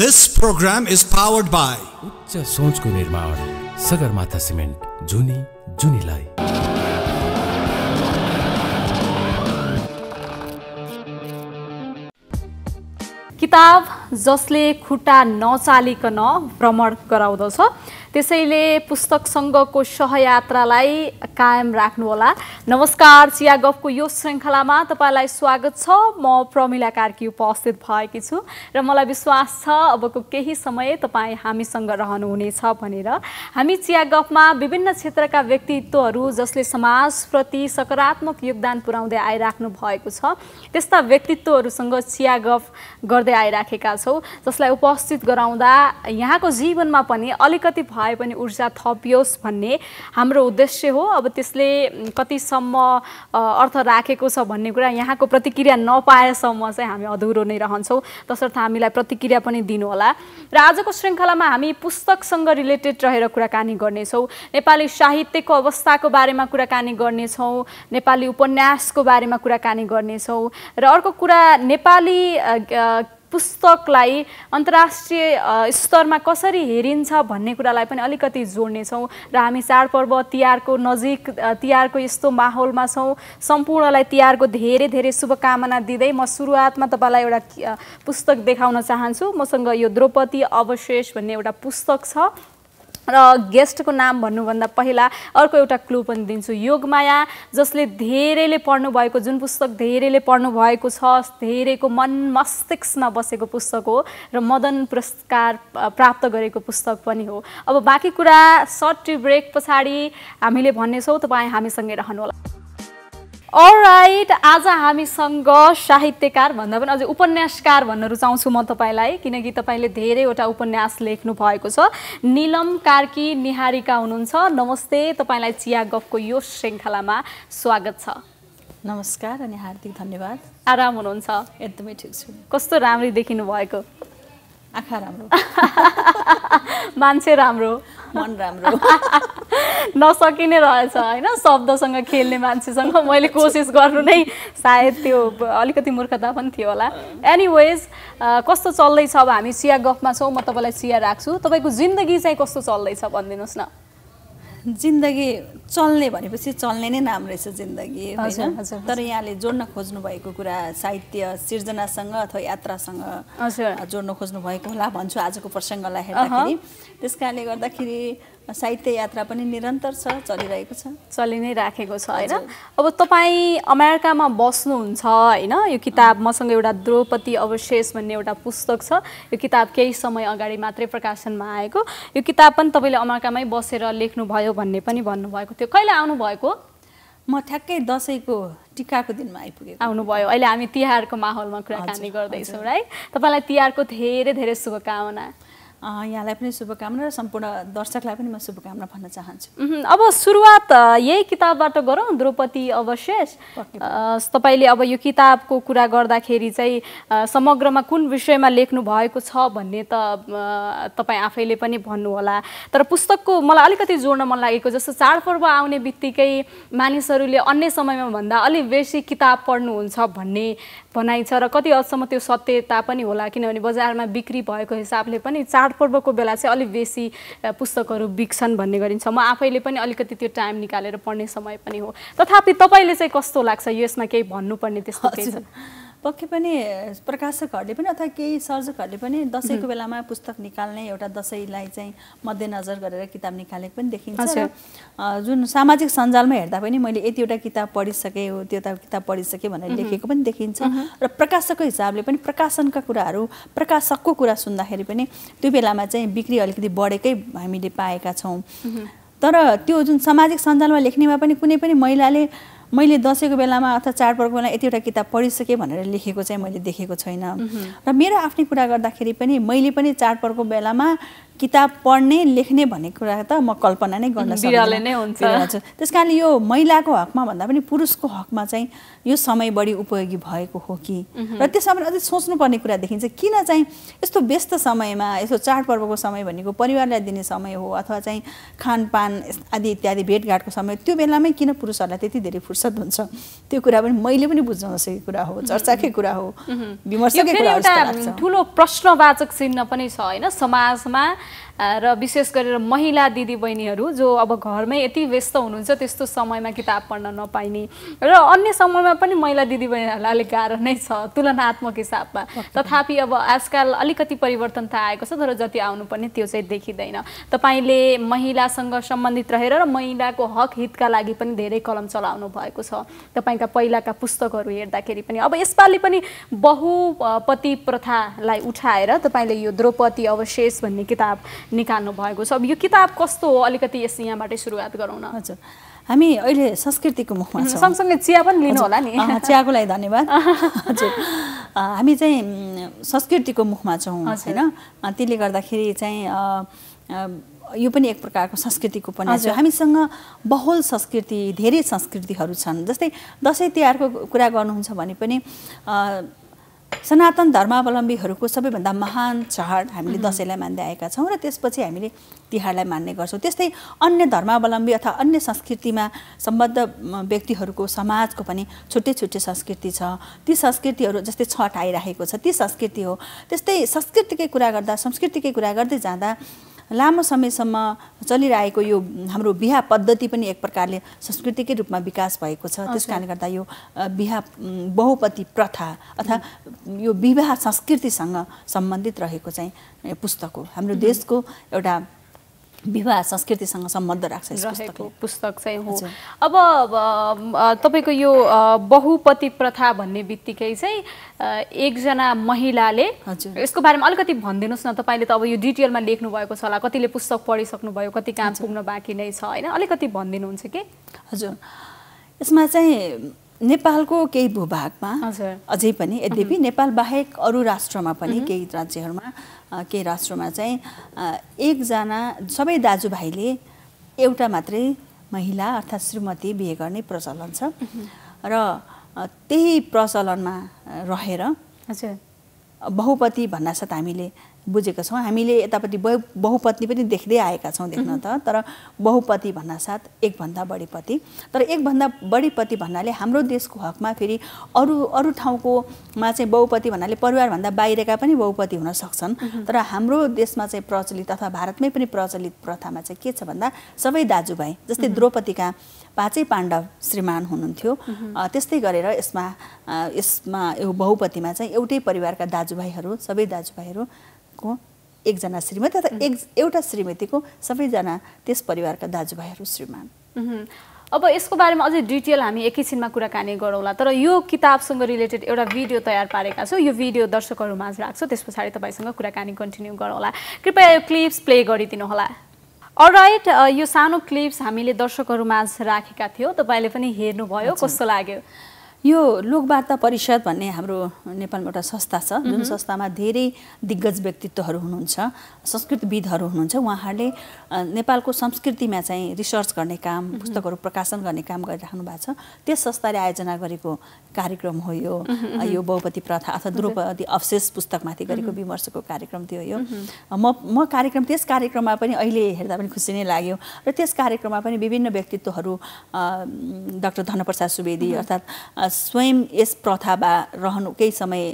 This program is powered by उच्च सोचको निर्माण सगरमाथा सिमेन्ट जुनी जुनीलाई किताब जसले खुट्टा नचालिकन भ्रमण गराउँदछ त्यसैले पुस्तक पुस्तकसँगको सहयात्रालाई कायम राख्नुहोला नमस्कार चिया गफको यो श्रृङ्खलामा तपाईँलाई स्वागत छ म प्रमिला कार्की उपस्थित भएकी छु र मलाई विश्वास छ अबको केही समय तपाईँ हामीसँग रहनुहुनेछ भनेर हामी चिया गफमा विभिन्न क्षेत्रका व्यक्तित्वहरू जसले समाजप्रति सकारात्मक योगदान पुर्याउँदै आइराख्नु भएको छ त्यस्ता व्यक्तित्वहरूसँग चिया गफ गर्दै आइराखेका छौँ जसलाई उपस्थित गराउँदा यहाँको जीवनमा पनि अलिकति भए पनि ऊर्जा थपियोस् भन्ने हाम्रो उद्देश्य हो अब त्यसले कतिसम्म अर्थ राखेको छ भन्ने कुरा यहाँको प्रतिक्रिया नपाएसम्म चाहिँ हामी अधुरो नै रहन्छौँ तसर्थ हामीलाई प्रतिक्रिया पनि दिनुहोला र आजको श्रृङ्खलामा हामी पुस्तकसँग रिलेटेड रहेर कुराकानी गर्नेछौँ नेपाली साहित्यको अवस्थाको बारेमा कुराकानी गर्नेछौँ नेपाली उपन्यासको बारेमा कुराकानी गर्नेछौँ र अर्को कुरा नेपाली पुस्तकलाई अन्तर्राष्ट्रिय स्तरमा कसरी हेरिन्छ भन्ने कुरालाई पनि अलिकति जोड्नेछौँ र हामी चाडपर्व तिहारको नजिक तिहारको यस्तो माहौलमा छौँ सम्पूर्णलाई तिहारको धेरै धेरै शुभकामना दिँदै म सुरुवातमा तपाईँलाई एउटा पुस्तक देखाउन चाहन्छु मसँग यो द्रौपदी अवशेष भन्ने एउटा पुस्तक छ र गेस्टको नाम भन्नुभन्दा पहिला अर्को एउटा क्लु पनि दिन्छु योगमाया जसले धेरैले पढ्नुभएको जुन पुस्तक धेरैले पढ्नुभएको छ धेरैको मन मस्तिष्कमा बसेको पुस्तक हो र मदन पुरस्कार प्राप्त गरेको पुस्तक पनि हो अब बाँकी कुरा सर्ट ब्रेक पछाडि हामीले भन्नेछौँ तपाईँ हामीसँगै रहनुहोला right, आज हामीसँग साहित्यकार भन्दा पनि अझै उपन्यासकार भन्न रुचाउँछु म तपाईँलाई किनकि तपाईँले धेरैवटा उपन्यास लेख्नु भएको छ निलम कार्की निहारिका हुनुहुन्छ नमस्ते तपाईँलाई चिया गफको यो श्रृङ्खलामा स्वागत छ नमस्कार अनि हार्दिक धन्यवाद आराम हुनुहुन्छ एकदमै ठिक छु कस्तो राम्ररी देखिनु भएको आँखा राम्रो मान्छे राम्रो मन राम्रो नसकिने रहेछ होइन शब्दसँग खेल्ने मान्छेसँग मैले कोसिस गर्नु नै सायद त्यो अलिकति मूर्खता पनि थियो होला एनिवेज कस्तो चल्दैछ अब हामी चिया गफमा छौँ म तपाईँलाई चिया राख्छु तपाईँको जिन्दगी चाहिँ कस्तो चल्दैछ भनिदिनुहोस् न जिन्दगी चल्ने भनेपछि चल्ने नै नाम रहेछ जिन्दगी तर यहाँले जोड्न खोज्नु भएको कुरा साहित्य सिर्जनासँग अथवा यात्रासँग जोड्न खोज्नु भएको होला भन्छु आजको प्रसङ्गलाई हेर्दाखेरि त्यस कारणले गर्दाखेरि साहित्य यात्रा पनि निरन्तर छ चलिरहेको छ चलि नै राखेको छ होइन अब तपाईँ अमेरिकामा बस्नुहुन्छ होइन यो किताब मसँग एउटा द्रौपदी अवशेष भन्ने एउटा पुस्तक छ यो किताब केही समय अगाडि मात्रै प्रकाशनमा आएको यो किताब पनि तपाईँले अमेरिकामै बसेर लेख्नुभयो भन्ने पनि भन्नुभएको थियो कहिले आउनुभएको म ठ्याक्कै दसैँको टिकाको दिनमा आइपुगेँ आउनुभयो अहिले हामी तिहारको माहौलमा कुराकानी गर्दैछौँ राइट तपाईँलाई तिहारको धेरै धेरै शुभकामना यहाँलाई पनि शुभकामना र सम्पूर्ण दर्शकलाई पनि म शुभकामना भन्न चाहन्छु अब सुरुवात यही किताबबाट गरौँ द्रौपदी अवशेष तपाईँले अब यो किताबको कुरा गर्दाखेरि चाहिँ समग्रमा कुन विषयमा लेख्नु भएको छ भन्ने त तपाईँ आफैले पनि भन्नुहोला तर पुस्तकको मलाई अलिकति जोड्न मन लागेको जस्तो चाडपर्व आउने बित्तिकै मानिसहरूले अन्य समयमा भन्दा अलिक बेसी किताब पढ्नुहुन्छ भन्ने भनाइ छ र कति हदसम्म त्यो सत्यता पनि होला किनभने बजारमा बिक्री भएको हिसाबले पनि चाडपर्वको बेला चाहिँ अलिक बेसी पुस्तकहरू बिक्छन् भन्ने गरिन्छ म आफैले पनि अलिकति त्यो टाइम निकालेर पढ्ने समय पनि हो तथापि तपाईँले चाहिँ कस्तो लाग्छ यसमा केही भन्नुपर्ने त्यस्तो केही छ पक्कै पनि प्रकाशकहरूले पनि अथवा केही सर्जकहरूले पनि दसैँको बेलामा पुस्तक निकाल्ने एउटा दसैँलाई चाहिँ मध्यनजर गरेर किताब निकालेको पनि देखिन्छ जुन सामाजिक सञ्जालमा हेर्दा पनि मैले यतिवटा किताब पढिसकेँ हो त्यो त किताब पढिसकेँ भनेर लेखेको पनि देखिन्छ र प्रकाशकको हिसाबले पनि प्रकाशनका कुराहरू प्रकाशकको कुरा सुन्दाखेरि पनि त्यो बेलामा चाहिँ बिक्री अलिकति बढेकै हामीले पाएका छौँ तर त्यो जुन सामाजिक सञ्जालमा लेख्नेमा पनि कुनै पनि महिलाले मैले दसैँको बेलामा अथवा चाडपर्वको बेला यतिवटा किताब पढिसकेँ भनेर लेखेको चाहिँ मैले देखेको छैन र मेरो आफ्नै कुरा गर्दाखेरि पनि मैले पनि चाडपर्वको बेलामा किताब पढ्ने लेख्ने भन्ने कुरा त म कल्पना नै गर्न सक्छु नै त्यस कारणले यो महिलाको हकमा भन्दा पनि पुरुषको हकमा चाहिँ यो समय बढी उपयोगी भएको हो कि र त्यसमा पनि अझै सोच्नुपर्ने कुरा देखिन्छ किन चाहिँ यस्तो व्यस्त समयमा यस्तो चाडपर्वको समय भनेको परिवारलाई दिने समय हो अथवा चाहिँ खानपान आदि इत्यादि भेटघाटको समय त्यो बेलामै किन पुरुषहरूलाई त्यति धेरै फुर्सद हुन्छ त्यो कुरा पनि मैले पनि बुझ्न नसकेको कुरा हो चर्चाकै कुरा हो विमर्शकै कुरा ठुलो प्रश्नवाचक चिन्ह पनि छ होइन समाजमा र विशेष गरेर महिला दिदीबहिनीहरू जो अब घरमै यति व्यस्त हुनुहुन्छ त्यस्तो समयमा किताब पढ्न नपाइने र अन्य समयमा पनि महिला दिदीबहिनीहरूलाई अलिक गाह्रो नै छ तुलनात्मक हिसाबमा तथापि अब आजकल अलिकति परिवर्तन त आएको छ तर जति आउनुपर्ने त्यो चाहिँ देखिँदैन तपाईँले महिलासँग सम्बन्धित रहेर र महिलाको हक हितका लागि पनि धेरै कलम चलाउनु भएको छ तपाईँका पहिलाका पुस्तकहरू हेर्दाखेरि पनि अब यसपालि पनि बहुपति प्रथालाई उठाएर तपाईँले यो द्रौपदी अवशेष भन्ने किताब किताब निकाल्नु भएको छ अब यो किताब कस्तो हो अलिकति यस यहाँबाटै सुरुवात गरौँ न हजुर हामी अहिले संस्कृतिको मुखमा छौँ सँगसँगै चिया पनि लिनु होला नि चियाको लागि धन्यवाद हजुर हामी चाहिँ संस्कृतिको मुखमा छौँ होइन त्यसले गर्दाखेरि चाहिँ यो पनि एक प्रकारको संस्कृतिको पनि हो हामीसँग बहुल संस्कृति धेरै संस्कृतिहरू छन् जस्तै दसैँ तिहारको कुरा गर्नुहुन्छ भने पनि सनातन धर्मावलम्बीहरूको सबैभन्दा महान चाड हामीले दसैँलाई मान्दै आएका छौँ र त्यसपछि हामीले तिहारलाई मान्ने गर्छौँ त्यस्तै अन्य धर्मावलम्बी अथवा अन्य संस्कृतिमा सम्बद्ध व्यक्तिहरूको समाजको पनि छुट्टै छुट्टै संस्कृति छ ती संस्कृतिहरू जस्तै छठ आइराखेको छ ती संस्कृति हो त्यस्तै संस्कृतिकै कुरा गर्दा संस्कृतिकै कुरा गर्दै जाँदा लामो समयसम्म चलिरहेको यो हाम्रो बिहा पद्धति पनि एक प्रकारले संस्कृतिकै रूपमा विकास भएको छ त्यस कारणले गर्दा यो बिहा बहुपति प्रथा अथवा यो विवाह संस्कृतिसँग सम्बन्धित रहेको चाहिँ पुस्तक हो हाम्रो देशको एउटा विवाह संस्कृतिसँग सम्बन्ध राख्छ पुस्तक चाहिँ हो अब तपाईँको यो बहुपति प्रथा भन्ने बित्तिकै चाहिँ एकजना महिलाले हजुर यसको बारेमा अलिकति भनिदिनुहोस् न तपाईँले त अब यो डिटेलमा लेख्नु भएको छ होला कतिले पुस्तक पढिसक्नुभयो कति काम पुग्न बाँकी नै छ होइन अलिकति भनिदिनुहुन्छ कि हजुर यसमा चाहिँ नेपालको केही भूभागमा हजुर अझै पनि यद्यपि नेपाल बाहेक अरू राष्ट्रमा पनि केही राज्यहरूमा केही राष्ट्रमा चाहिँ एकजना सबै दाजुभाइले एउटा मात्रै महिला अर्थात् श्रीमती बिहे गर्ने प्रचलन छ र त्यही प्रचलनमा रहेर हजुर बहुपति भन्नासाथ हामीले बुझेका छौँ हामीले यतापट्टि बहु बहुपत्नी पनि देख्दै आएका छौँ देख्न त तर बहुपति भन्नासाथ एकभन्दा बढी पति तर एकभन्दा बढी पति भन्नाले हाम्रो देशको हकमा फेरि अरू अरू ठाउँकोमा चाहिँ बहुपति भन्नाले परिवारभन्दा बाहिरका पनि बहुपति हुन सक्छन् तर हाम्रो देशमा चाहिँ प्रचलित अथवा भारतमै पनि प्रचलित प्रथामा चाहिँ के छ भन्दा सबै दाजुभाइ जस्तै द्रौपदीका पाँचै पाण्डव श्रीमान हुनुहुन्थ्यो त्यस्तै गरेर यसमा यसमा यो बहुपतिमा चाहिँ एउटै परिवारका दाजुभाइहरू सबै दाजुभाइहरू को एकजना श्रीमती अथवा एक एउटा श्रीमतीको सबैजना त्यस परिवारका दाजुभाइहरू श्रीमान अब यसको बारेमा अझै डिटेल हामी एकैछिनमा कुराकानी गरौँला तर यो किताबसँग रिलेटेड एउटा भिडियो तयार पारेका छौँ यो भिडियो दर्शकहरूमाझ राख्छौँ त्यस पछाडि तपाईँसँग कुराकानी कन्टिन्यू गरौँला कृपया यो क्लिप्स प्ले गरिदिनु होला अलराइट यो सानो क्लिप्स हामीले दर्शकहरूमाझ राखेका थियौँ तपाईँले पनि हेर्नुभयो कस्तो लाग्यो यो लोकवार्ता परिषद भन्ने हाम्रो नेपालमा एउटा संस्था छ जुन संस्थामा धेरै दिग्गज व्यक्तित्वहरू हुनुहुन्छ संस्कृतविदहरू हुनुहुन्छ उहाँहरूले नेपालको संस्कृतिमा चाहिँ रिसर्च गर्ने काम पुस्तकहरू प्रकाशन गर्ने काम गरिराख्नु भएको छ त्यस संस्थाले आयोजना गरेको कार्यक्रम हो यो यो बहुपति प्रथा अथवा द्रौपदी अवशेष पुस्तकमाथि गरेको विमर्शको कार्यक्रम थियो यो म म कार्यक्रम त्यस कार्यक्रममा पनि अहिले हेर्दा पनि खुसी नै लाग्यो र त्यस कार्यक्रममा पनि विभिन्न व्यक्तित्वहरू डाक्टर धनप्रसाद सुवेदी अर्थात् स्वयं यस प्रथामा रहनु केही समय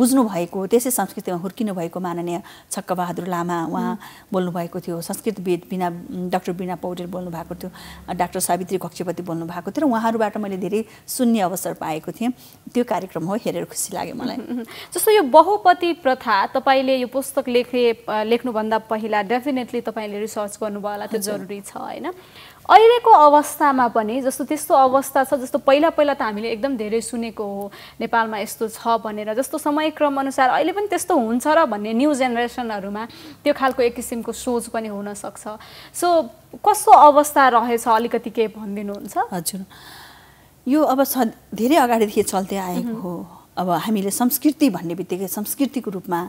बुझ्नुभएको त्यसै संस्कृतिमा हुर्किनु भएको माननीय छक्कबहादुर लामा उहाँ बोल्नुभएको थियो संस्कृतविद बिना डाक्टर बिना पौडेल बोल्नु भएको थियो डाक्टर सावित्री कक्षपति भएको थियो र उहाँहरूबाट मैले धेरै सुन्ने अवसर पाएको थिएँ त्यो कार्यक्रम हो हेरेर खुसी लाग्यो मलाई जस्तो यो बहुपति प्रथा तपाईँले यो पुस्तक लेखे लेख्नुभन्दा पहिला डेफिनेटली तपाईँले रिसर्च गर्नुभयो होला त्यो जरुरी छ होइन अहिलेको अवस्थामा पनि जस्तो त्यस्तो अवस्था छ जस्तो पहिला पहिला त हामीले एकदम धेरै सुनेको हो नेपालमा यस्तो छ भनेर जस्तो अनुसार अहिले पनि त्यस्तो हुन्छ र भन्ने न्यू जेनेरेसनहरूमा त्यो खालको एक किसिमको सोच पनि हुनसक्छ सो कस्तो अवस्था रहेछ अलिकति के भनिदिनुहुन्छ हजुर यो अब धेरै अगाडिदेखि चल्दै आएको हो अब हामीले संस्कृति भन्ने बित्तिकै संस्कृतिको रूपमा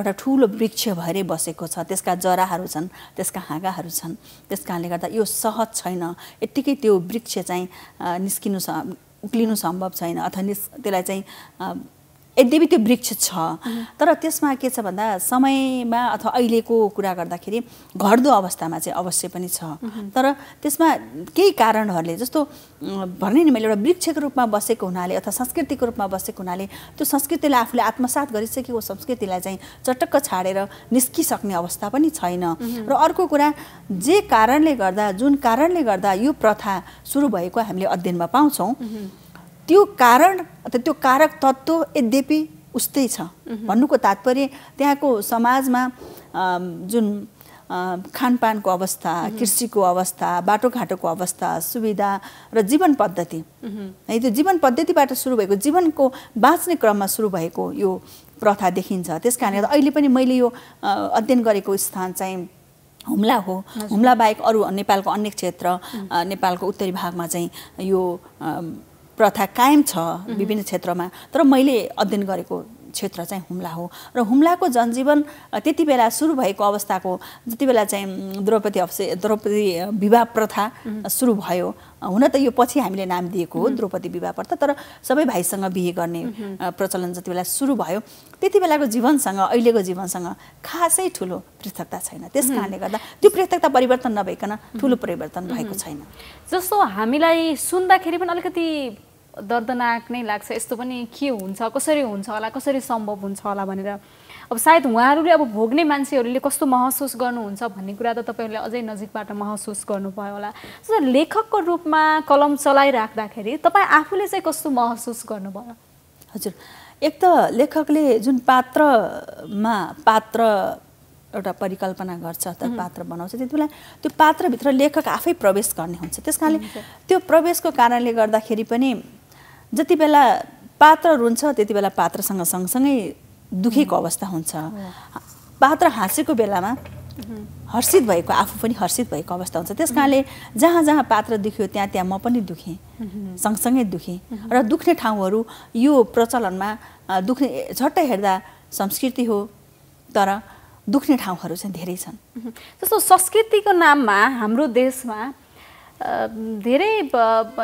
एउटा ठुलो वृक्ष भएरै बसेको छ त्यसका जराहरू छन् त्यसका हाँगाहरू छन् त्यस कारणले गर्दा यो सहज छैन यत्तिकै त्यो वृक्ष चाहिँ निस्किनु उक्लिनु सम्भव छैन अथवा निस् त्यसलाई चाहिँ यद्यपि त्यो वृक्ष छ तर त्यसमा के छ भन्दा समयमा अथवा अहिलेको कुरा गर्दाखेरि घट्दो अवस्थामा चाहिँ अवश्य पनि छ तर त्यसमा केही कारणहरूले जस्तो भने नि मैले एउटा वृक्षको रूपमा बसेको हुनाले अथवा संस्कृतिको रूपमा बसेको हुनाले त्यो संस्कृतिलाई आफूले आत्मसात गरिसकेको संस्कृतिलाई चाहिँ चटक्क छाडेर निस्किसक्ने अवस्था पनि छैन र अर्को कुरा जे कारणले गर्दा जुन कारणले गर्दा यो प्रथा सुरु भएको हामीले अध्ययनमा पाउँछौँ त्यो कारण अथवा त्यो कारक तत्त्व यद्यपि उस्तै छ भन्नुको तात्पर्य त्यहाँको समाजमा जुन खानपानको अवस्था कृषिको अवस्था बाटोघाटोको अवस्था सुविधा र जीवन पद्धति है त्यो जीवन पद्धतिबाट सुरु भएको जीवनको बाँच्ने क्रममा सुरु भएको यो प्रथा देखिन्छ त्यस कारणले अहिले पनि मैले यो अध्ययन गरेको स्थान चाहिँ हुम्ला हो हुम्ला बाहेक अरू नेपालको अन्य क्षेत्र नेपालको उत्तरी भागमा चाहिँ यो प्रथा कायम छ विभिन्न क्षेत्रमा तर मैले अध्ययन गरेको क्षेत्र चाहिँ हुम्ला हो र हुम्लाको जनजीवन त्यति बेला सुरु भएको अवस्थाको जति बेला चाहिँ द्रौपदी अवश्य द्रौपदी विवाह प्रथा सुरु भयो हुन त यो पछि हामीले नाम दिएको हो द्रौपदी विवाह प्रथा तर सबै भाइसँग बिहे गर्ने प्रचलन जति बेला सुरु भयो त्यति बेलाको जीवनसँग अहिलेको जीवनसँग खासै ठुलो पृथकता छैन त्यस कारणले गर्दा त्यो पृथकता परिवर्तन नभइकन ठुलो परिवर्तन भएको छैन जस्तो हामीलाई सुन्दाखेरि पनि अलिकति दर्दनाक नै लाग्छ यस्तो पनि के हुन्छ कसरी हुन्छ होला कसरी सम्भव हुन्छ होला भनेर अब सायद उहाँहरूले अब भोग्ने मान्छेहरूले कस्तो महसुस गर्नुहुन्छ भन्ने कुरा त तपाईँहरूले अझै नजिकबाट महसुस गर्नुभयो होला जस्तो लेखकको रूपमा कलम चलाइराख्दाखेरि तपाईँ आफूले चाहिँ कस्तो महसुस गर्नुभयो हजुर एक त लेखकले जुन पात्रमा पात्र एउटा परिकल्पना गर्छ त पात्र बनाउँछ त्यति बेला त्यो पात्रभित्र लेखक आफै प्रवेश गर्ने हुन्छ त्यस कारणले त्यो प्रवेशको कारणले गर्दाखेरि पनि जति बेला पात्रहरू हुन्छ त्यति बेला पात्रसँग सँगसँगै दुखेको अवस्था हुन्छ पात्र हाँसेको बेलामा हर्षित भएको आफू पनि हर्षित भएको अवस्था हुन्छ त्यस कारणले जहाँ जहाँ पात्र दुख्यो त्यहाँ त्यहाँ म पनि दुखेँ सँगसँगै दुखेँ र दुख्ने ठाउँहरू यो प्रचलनमा दुख्ने झट्टै हेर्दा संस्कृति हो तर दुख्ने ठाउँहरू चाहिँ धेरै छन् जस्तो संस्कृतिको नाममा हाम्रो देशमा धेरै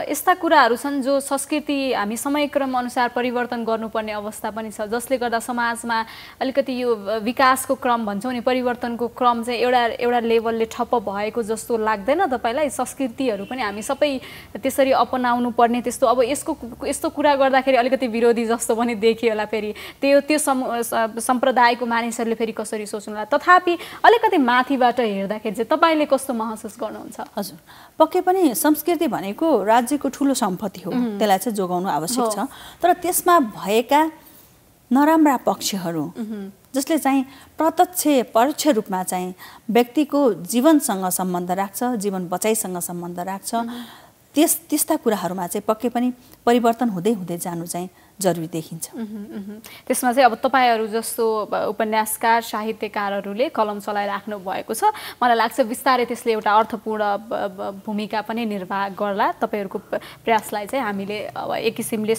यस्ता कुराहरू छन् जो संस्कृति हामी समयक्रम अनुसार परिवर्तन गर्नुपर्ने अवस्था पनि छ जसले गर्दा समाजमा अलिकति यो विकासको क्रम भन्छौँ नि परिवर्तनको क्रम चाहिँ एउटा एउटा लेभलले ठप्प भएको जस्तो लाग्दैन तपाईँलाई संस्कृतिहरू पनि हामी सबै त्यसरी अपनाउनु पर्ने त्यस्तो अब यसको यस्तो कुरा गर्दाखेरि अलिकति विरोधी जस्तो पनि देखियो होला फेरि त्यो त्यो सम्प्रदायको मानिसहरूले फेरि कसरी सोच्नु होला तथापि अलिकति माथिबाट हेर्दाखेरि चाहिँ तपाईँले कस्तो महसुस गर्नुहुन्छ हजुर पक्कै पनि संस्कृति भनेको राज्यको ठुलो सम्पत्ति हो त्यसलाई चाहिँ जोगाउनु आवश्यक छ तर त्यसमा भएका नराम्रा पक्षहरू जसले चाहिँ प्रत्यक्ष परोक्ष रूपमा चाहिँ व्यक्तिको जीवनसँग सम्बन्ध राख्छ जीवन बचाइसँग सम्बन्ध राख्छ त्यस त्यस्ता कुराहरूमा चाहिँ पक्कै पनि परिवर्तन हुँदै हुँदै जानु चाहिँ जरुरी देखिन्छ त्यसमा चाहिँ अब तपाईँहरू जस्तो उपन्यासकार साहित्यकारहरूले कलम चलाइराख्नु भएको छ मलाई लाग्छ बिस्तारै त्यसले एउटा अर्थपूर्ण भूमिका पनि निर्वाह गर्ला तपाईँहरूको प्रयासलाई चाहिँ हामीले अब एक किसिमले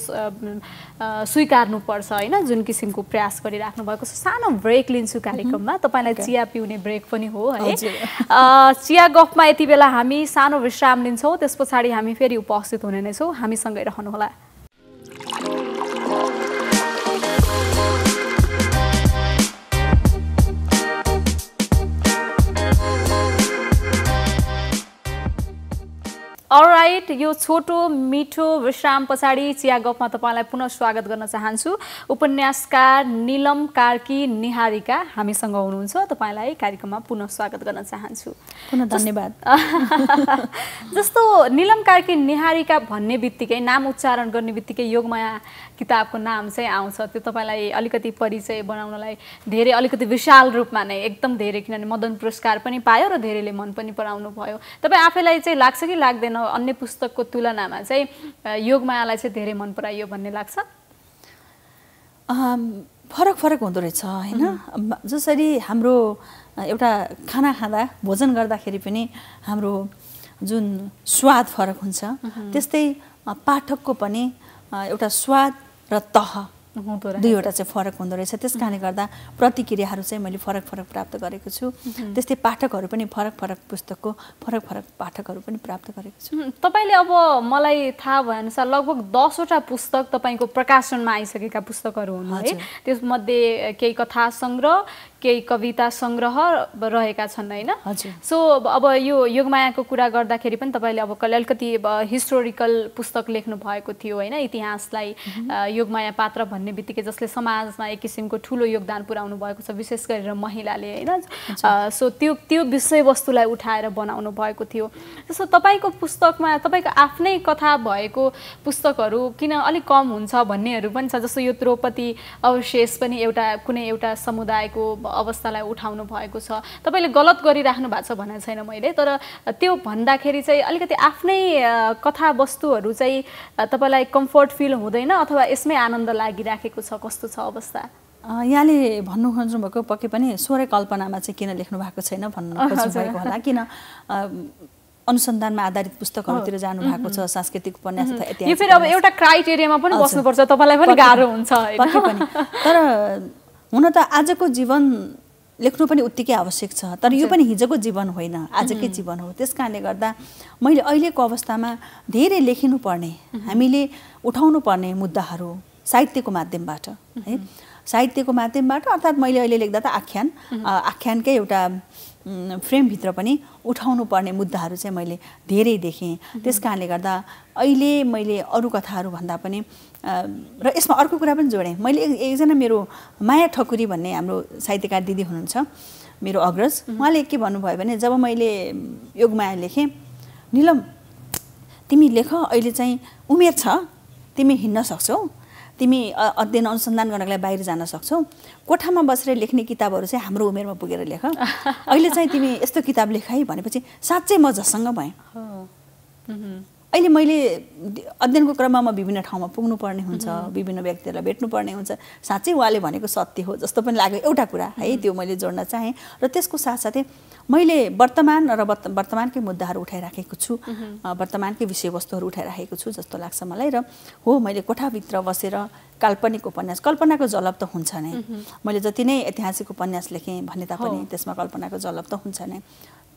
स्वीकार्नुपर्छ होइन जुन किसिमको प्रयास गरिराख्नु भएको छ सानो ब्रेक लिन्छु कार्यक्रममा तपाईँलाई चिया पिउने ब्रेक पनि हो है चिया गफमा यति बेला हामी सानो विश्राम लिन्छौँ त्यस पछाडि हामी फेरि उपस्थित हुने नै छौँ हामीसँगै रहनुहोला अलराइट यो छोटो मिठो विश्राम पछाडि चिया गफमा तपाईँलाई पुनः स्वागत गर्न चाहन्छु उपन्यासकार निलम कार्की निहारिका हामीसँग हुनुहुन्छ तपाईँलाई कार्यक्रममा पुनः स्वागत गर्न चाहन्छु पुनः धन्यवाद जस्तो निलम कार्की निहारिका भन्ने बित्तिकै नाम उच्चारण गर्ने बित्तिकै योगमाया किताबको नाम चाहिँ आउँछ त्यो तपाईँलाई अलिकति परिचय बनाउनलाई धेरै अलिकति विशाल रूपमा नै एकदम धेरै किनभने मदन पुरस्कार पनि पायो र धेरैले मन पनि पराउनु भयो तपाईँ आफैलाई चाहिँ लाग्छ कि लाग्दैन अन्य पुस्तकको तुलनामा चाहिँ योगमायालाई चाहिँ धेरै मन पराइयो भन्ने लाग्छ फरक फरक हुँदो रहेछ होइन जसरी हाम्रो एउटा खाना खाँदा भोजन गर्दाखेरि पनि हाम्रो जुन स्वाद फरक हुन्छ त्यस्तै पाठकको पनि एउटा स्वाद र तह दुईवटा चाहिँ फरक हुँदो रहेछ त्यस कारणले गर्दा प्रतिक्रियाहरू चाहिँ मैले फरक फरक प्राप्त गरेको छु त्यस्तै पाठकहरू पनि फरक फरक पुस्तकको फरक फरक पाठकहरू पनि प्राप्त गरेको छु तपाईँले अब मलाई थाहा भएअनुसार लगभग दसवटा पुस्तक तपाईँको प्रकाशनमा आइसकेका पुस्तकहरू हुन् है त्यसमध्ये केही कथा सङ्ग्रह केही कविता सङ्ग्रह रहेका छन् होइन सो अब यो योगमायाको कुरा गर्दाखेरि पनि तपाईँले अब कहिले अलिकति हिस्टोरिकल पुस्तक लेख्नु भएको थियो होइन इतिहासलाई योगमाया पात्र भन्ने बित्तिकै जसले समाजमा एक किसिमको ठुलो योगदान पुऱ्याउनु भएको छ विशेष गरेर महिलाले होइन सो त्यो त्यो विषयवस्तुलाई उठाएर बनाउनु भएको थियो जस्तो तपाईँको पुस्तकमा तपाईँको आफ्नै कथा भएको पुस्तकहरू किन अलिक कम हुन्छ भन्नेहरू पनि छ जस्तो यो द्रौपदी अवशेष पनि एउटा कुनै एउटा समुदायको अवस्थालाई उठाउनु भएको छ तपाईँले गलत गरिराख्नु भएको छ भनेको छैन मैले तर त्यो भन्दाखेरि चाहिँ अलिकति आफ्नै कथावस्तुहरू चाहिँ तपाईँलाई कम्फोर्ट फिल हुँदैन अथवा यसमै आनन्द लागिराखेको छ कस्तो छ अवस्था यहाँले भन्नु खोज्नुभएको पक्कै पनि स्वरै कल्पनामा चाहिँ किन लेख्नु भएको छैन भन्नु खोज्नुभएको होला किन अनुसन्धानमा आधारित पुस्तकहरूतिर जानु भएको छ सांस्कृतिक उपन्यास फेरि अब एउटा क्राइटेरियामा पनि बस्नुपर्छ तपाईँलाई पनि गाह्रो हुन्छ तर हुन त आजको जीवन लेख्नु पनि उत्तिकै आवश्यक छ तर यो पनि हिजोको जीवन होइन आजकै जीवन हो त्यस कारणले गर्दा मैले अहिलेको अवस्थामा धेरै लेखिनु पर्ने हामीले उठाउनु पर्ने मुद्दाहरू साहित्यको माध्यमबाट है साहित्यको माध्यमबाट अर्थात् मैले अहिले लेख्दा त आख्यान आख्यानकै एउटा फ्रेमभित्र पनि उठाउनु पर्ने मुद्दाहरू चाहिँ मैले धेरै देखेँ त्यस कारणले गर्दा अहिले मैले अरू भन्दा पनि र यसमा अर्को कुरा पनि जोडेँ मैले एकजना मेरो माया ठकुरी भन्ने हाम्रो साहित्यकार दिदी हुनुहुन्छ मेरो अग्रज उहाँले के भन्नुभयो भने जब मैले योगमाया लेखेँ निलम तिमी लेख अहिले चाहिँ उमेर छ तिमी हिँड्न सक्छौ तिमी अध्ययन अनुसन्धान गर्नको लागि बाहिर जान सक्छौ कोठामा बसेर लेख्ने किताबहरू चाहिँ हाम्रो उमेरमा पुगेर लेख अहिले चाहिँ तिमी यस्तो किताब लेख भनेपछि साँच्चै म झसँग भएँ अहिले मैले अध्ययनको क्रममा म विभिन्न ठाउँमा पुग्नुपर्ने हुन्छ विभिन्न व्यक्तिहरूलाई भेट्नुपर्ने हुन्छ साँच्चै उहाँले भनेको सत्य हो जस्तो पनि लाग्यो एउटा कुरा है त्यो मैले जोड्न चाहेँ र त्यसको साथसाथै मैले वर्तमान र वर्तमानकै मुद्दाहरू उठाइराखेको छु वर्तमानकै विषयवस्तुहरू उठाइराखेको छु जस्तो लाग्छ मलाई र हो मैले कोठाभित्र बसेर काल्पनिक उपन्यास कल्पनाको जलप त हुन्छ नै मैले जति नै ऐतिहासिक उपन्यास लेखेँ भने तापनि त्यसमा कल्पनाको जलप त हुन्छ नै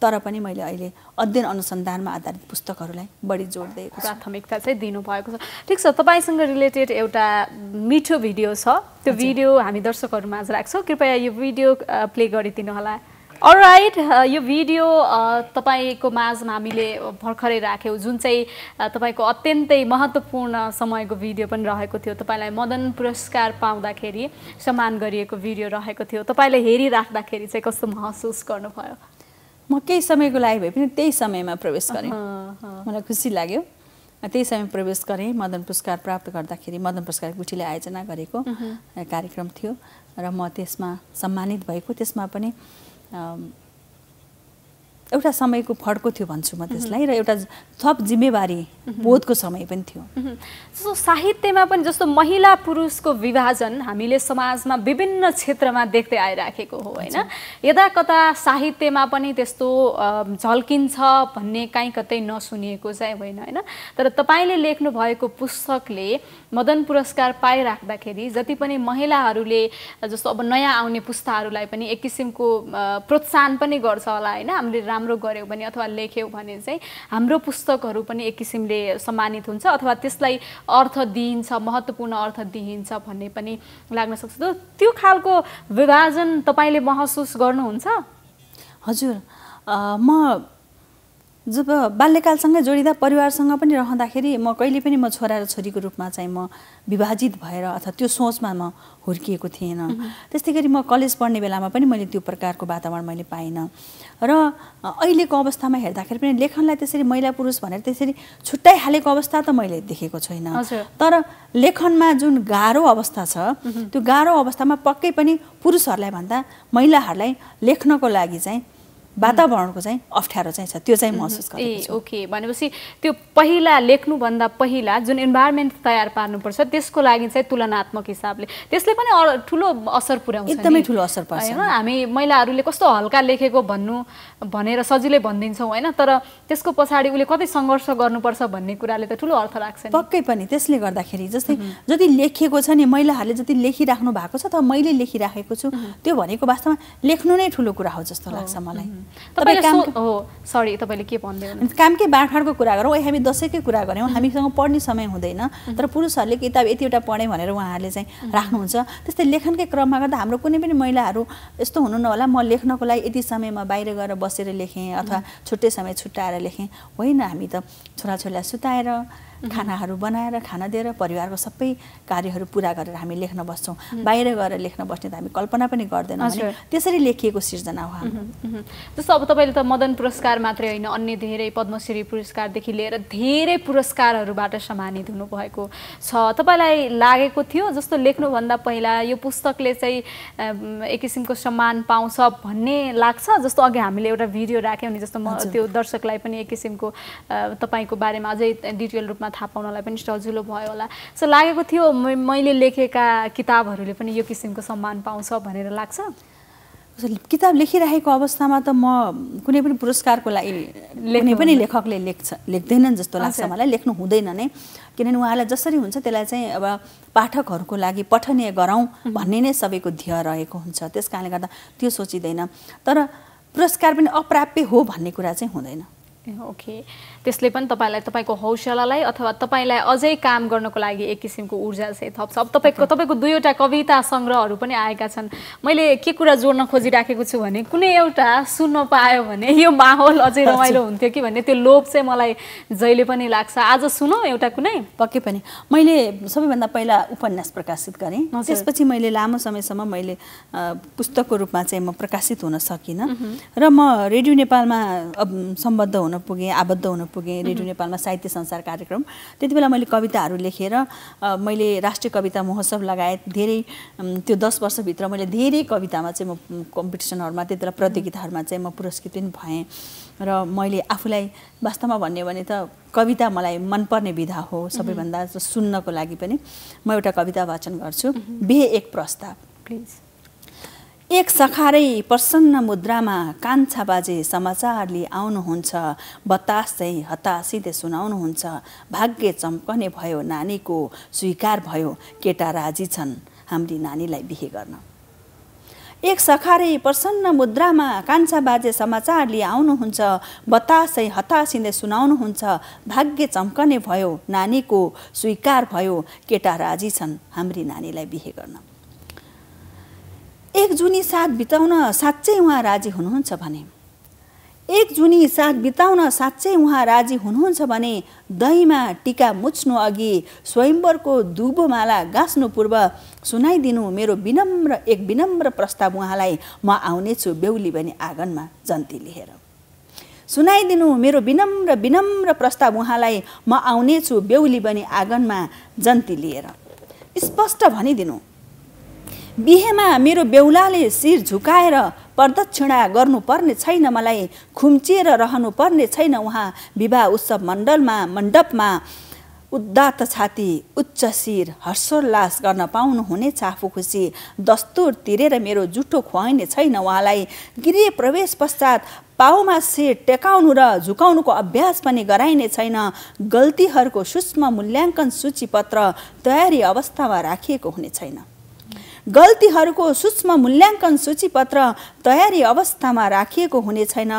तर पनि मैले अहिले अध्ययन अनुसन्धानमा आधारित पुस्तकहरूलाई बढी जोड दिएको प्राथमिकता चाहिँ दिनुभएको छ ठिक छ तपाईँसँग रिलेटेड एउटा मिठो भिडियो छ त्यो भिडियो हामी दर्शकहरूमाझ राख्छौँ कृपया यो भिडियो प्ले गरिदिनु होला राइट यो भिडियो तपाईँको माझमा हामीले भर्खरै राख्यौँ जुन चाहिँ तपाईँको अत्यन्तै महत्त्वपूर्ण समयको भिडियो पनि रहेको थियो तपाईँलाई मदन पुरस्कार पाउँदाखेरि सम्मान गरिएको भिडियो रहेको थियो तपाईँले हेरिराख्दाखेरि चाहिँ कस्तो महसुस गर्नुभयो म केही समयको लागि भए पनि त्यही समयमा प्रवेश गरेँ मलाई खुसी लाग्यो त्यही समय प्रवेश गरेँ मदन पुरस्कार प्राप्त गर्दाखेरि मदन पुरस्कार गुठीले आयोजना गरेको कार्यक्रम थियो र म त्यसमा सम्मानित भएको त्यसमा पनि एउटा समयको फड्को थियो भन्छु म त्यसलाई र एउटा थप जिम्मेवारी बोधको समय पनि थियो जस्तो साहित्यमा पनि जस्तो महिला पुरुषको विभाजन हामीले समाजमा विभिन्न क्षेत्रमा देख्दै आइराखेको हो होइन यदा कता साहित्यमा पनि त्यस्तो झल्किन्छ भन्ने काहीँ कतै नसुनिएको चाहिँ होइन होइन तर तपाईँले लेख्नु भएको पुस्तकले मदन पुरस्कार पाइराख्दाखेरि जति पनि महिलाहरूले जस्तो अब नयाँ आउने पुस्ताहरूलाई पनि एक किसिमको प्रोत्साहन पनि गर्छ होला होइन हामीले राम्रो गऱ्यौँ भने अथवा लेख्यौँ भने चाहिँ हाम्रो पुस्तकहरू पनि एक किसिमले सम्मानित हुन्छ अथवा त्यसलाई अर्थ दिइन्छ महत्त्वपूर्ण अर्थ दिइन्छ भन्ने पनि लाग्न सक्छ त्यो खालको विभाजन तपाईँले महसुस गर्नुहुन्छ हजुर म जब बाल्यकालसँगै जोडिँदा परिवारसँग पनि रहँदाखेरि म कहिले पनि म छोरा र छोरीको रूपमा चाहिँ म विभाजित भएर अथवा त्यो सोचमा म हुर्किएको थिएन त्यस्तै गरी म कलेज पढ्ने बेलामा पनि मैले त्यो प्रकारको वातावरण मैले पाइनँ र अहिलेको अवस्थामा हेर्दाखेरि पनि लेखनलाई त्यसरी महिला पुरुष भनेर त्यसरी छुट्टाइहालेको अवस्था त मैले देखेको छैन तर लेखनमा जुन गाह्रो अवस्था छ त्यो गाह्रो अवस्थामा पक्कै पनि पुरुषहरूलाई भन्दा महिलाहरूलाई लेख्नको लागि चाहिँ वातावरणको चाहिँ अप्ठ्यारो चाहिँ छ त्यो चाहिँ महसुस ए ओके भनेपछि त्यो पहिला लेख्नुभन्दा पहिला जुन इन्भाइरोमेन्ट तयार पार्नुपर्छ त्यसको लागि चाहिँ तुलनात्मक हिसाबले त्यसले पनि ठुलो असर पुर्याउँछ एकदमै ठुलो असर पर्छ होइन हामी महिलाहरूले कस्तो हल्का लेखेको भन्नु भनेर सजिलै भनिदिन्छौँ होइन तर त्यसको पछाडि उसले कतै सङ्घर्ष गर्नुपर्छ भन्ने कुराले त ठुलो अर्थ राख्छ पक्कै पनि त्यसले गर्दाखेरि जस्तै जति लेखेको छ नि महिलाहरूले जति लेखिराख्नु भएको छ त मैले लेखिराखेको छु त्यो भनेको वास्तवमा लेख्नु नै ठुलो कुरा हो जस्तो लाग्छ मलाई हो सरी तपाईँले के भन्दै कामकै बाँडफाँडको कुरा गरौँ हामी दसैँकै कुरा गऱ्यौँ हामीसँग पढ्ने समय हुँदैन तर पुरुषहरूले किताब यतिवटा पढेँ भनेर उहाँहरूले चाहिँ राख्नुहुन्छ त्यस्तै लेखनकै क्रममा गर्दा हाम्रो कुनै पनि महिलाहरू यस्तो हुनु नहोला म लेख्नको लागि यति समय म बाहिर गएर बसेर लेखेँ अथवा छुट्टै समय छुट्टाएर लेखेँ होइन हामी त छोराछोरीलाई सुताएर खानाहरू बनाएर खाना दिएर परिवारको सबै कार्यहरू पुरा गरेर हामी लेख्न बस्छौँ बाहिर गएर लेख्न बस्ने त हामी कल्पना पनि गर्दैनौँ त्यसरी लेखिएको सिर्जना हो जस्तो अब तपाईँले त मदन पुरस्कार मात्रै होइन अन्य धेरै पद्मश्री पुरस्कारदेखि लिएर धेरै पुरस्कारहरूबाट सम्मानित हुनुभएको छ तपाईँलाई लागेको थियो जस्तो लेख्नुभन्दा पहिला यो पुस्तकले चाहिँ एक किसिमको सम्मान पाउँछ भन्ने लाग्छ जस्तो अघि हामीले एउटा भिडियो राख्यौँ नि जस्तो म त्यो दर्शकलाई पनि एक किसिमको तपाईँको बारेमा अझै डिटेल रूपमा थाहा पाउनलाई पनि सजिलो भयो होला सो लागेको थियो मैले लेखेका किताबहरूले पनि यो किसिमको सम्मान पाउँछ भनेर लाग्छ किताब लेखिराखेको अवस्थामा त म कुनै पनि पुरस्कारको लागि लेख्ने पनि लेखकले लेख्छ लेख्दैनन् जस्तो लाग्छ मलाई लेख्नु हुँदैन नै किनभने उहाँलाई जसरी हुन्छ त्यसलाई चाहिँ अब पाठकहरूको लागि पठनीय गरौँ भन्ने नै सबैको ध्येय रहेको हुन्छ त्यस कारणले गर्दा त्यो सोचिँदैन तर पुरस्कार पनि अप्राप्य हो भन्ने कुरा चाहिँ हुँदैन ओके त्यसले पनि तपाईँलाई तपाईँको हौसलालाई अथवा तपाईँलाई अझै काम गर्नको लागि एक किसिमको ऊर्जा चाहिँ थप्छ अब तपाईँको तपाईँको दुईवटा कविता सङ्ग्रहहरू पनि आएका छन् मैले के कुरा जोड्न खोजिराखेको छु भने कुनै एउटा सुन्न पायो भने यो माहौल अझै रमाइलो हुन्थ्यो कि भन्ने त्यो लोभ चाहिँ मलाई जहिले पनि लाग्छ आज सुनौ एउटा कुनै पक्कै पनि मैले सबैभन्दा पहिला उपन्यास प्रकाशित गरेँ त्यसपछि मैले लामो समयसम्म मैले पुस्तकको रूपमा चाहिँ म प्रकाशित हुन सकिनँ र म रेडियो नेपालमा सम्बद्ध हुन पुगेँ आबद्ध हुन पुगेँ रेडियो नेपालमा साहित्य संसार कार्यक्रम त्यति बेला मैले कविताहरू लेखेर मैले राष्ट्रिय कविता महोत्सव लगायत धेरै त्यो दस वर्षभित्र मैले धेरै कवितामा चाहिँ म कम्पिटिसनहरूमा त्यति बेला प्रतियोगिताहरूमा चाहिँ म पुरस्कृत पनि भएँ र मैले आफूलाई वास्तवमा भन्यो भने त कविता मलाई मनपर्ने विधा हो सबैभन्दा सुन्नको लागि पनि म एउटा कविता वाचन गर्छु बे एक प्रस्ताव प्लिज एक सखारै प्रसन्न मुद्रामा कान्छा बाजे समाचारले आउनुहुन्छ बतास चाहिँ हतासिँदै सुनाउनुहुन्छ भाग्य चम्कने भयो नानीको स्वीकार भयो केटा राजी छन् हाम्री नानीलाई बिहे गर्न एक सखारै प्रसन्न मुद्रामा कान्छा बाजे समाचारले आउनुहुन्छ बतासै हतासिँदै सुनाउनुहुन्छ भाग्य चम्कने भयो नानीको स्वीकार भयो केटा राजी छन् हाम्री नानीलाई बिहे गर्न एक जुनी साथ बिताउन साँच्चै उहाँ राजी हुनुहुन्छ भने एक जुनी साथ बिताउन साँच्चै उहाँ राजी हुनुहुन्छ भने दहीमा टिका मुच्नु अघि स्वयम्वरको दुबो माला गाँस्नु पूर्व सुनाइदिनु मेरो विनम्र एक विनम्र प्रस्ताव उहाँलाई म आउनेछु बेहुली बनी आँगनमा जन्ती लिएर सुनाइदिनु मेरो विनम्र विनम्र प्रस्ताव उहाँलाई म आउनेछु बेहुली बनी आँगनमा जन्ती लिएर स्पष्ट भनिदिनु बिहेमा मेरो बेहुलाले शिर झुकाएर प्रदक्षिणा गर्नुपर्ने छैन मलाई खुम्चिएर रहनुपर्ने छैन उहाँ विवाह उत्सव मण्डलमा मण्डपमा उद्दात छाती उच्च शिर हर्षोल्लास गर्न पाउनुहुनेछ आफू खुसी दस्तुर तिरेर मेरो जुठो खुवाइने छैन उहाँलाई गृह प्रवेश पश्चात पाउमा शिर टेकाउनु र झुकाउनुको अभ्यास पनि गराइने छैन गल्तीहरूको सूक्ष्म मूल्याङ्कन सूचीपत्र तयारी अवस्थामा राखिएको हुने छैन गल्तीहरूको सूक्ष्म मूल्याङ्कन सूचीपत्र तयारी अवस्थामा राखिएको हुने छैन